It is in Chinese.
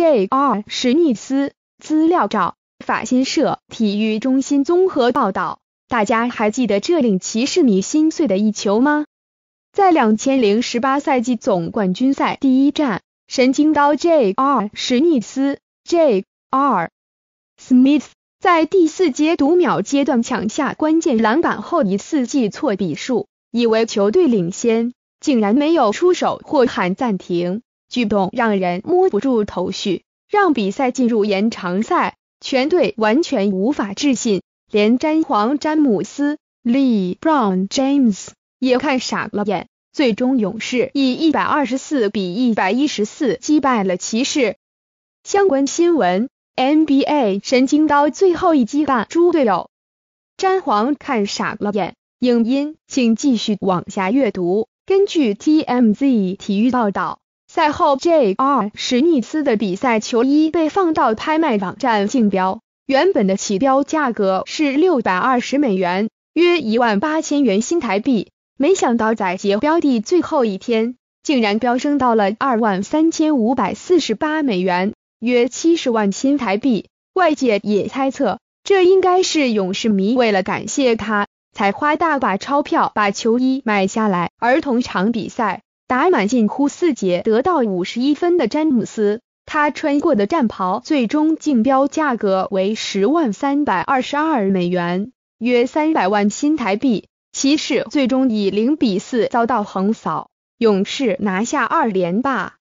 J.R. 史密斯资料照，法新社体育中心综合报道。大家还记得这令骑士迷心碎的一球吗？在两千零十八赛季总冠军赛第一战，神经刀 J.R. 史密斯 J.R. Smith 在第四节读秒阶段抢下关键篮板后，一次记错笔数，以为球队领先，竟然没有出手或喊暂停。举动让人摸不住头绪，让比赛进入延长赛，全队完全无法置信，连詹皇詹姆斯 LeBron e w James 也看傻了眼。最终，勇士以一百二十四比一百一十四击败了骑士。相关新闻：NBA 神经刀最后一击罢，猪队友詹皇看傻了眼。影音，请继续往下阅读。根据 TMZ 体育报道。赛后，J.R. 史密斯的比赛球衣被放到拍卖网站竞标，原本的起标价格是六百二十美元，约一万八千元新台币。没想到在结标的最后一天，竟然飙升到了二万三千五百四十八美元，约七十万新台币。外界也猜测，这应该是勇士迷为了感谢他，才花大把钞票把球衣买下来。儿童场比赛。打满近乎四节得到五十一分的詹姆斯，他穿过的战袍最终竞标价格为十万三百二十二美元，约三百万新台币。骑士最终以零比四遭到横扫，勇士拿下二连霸。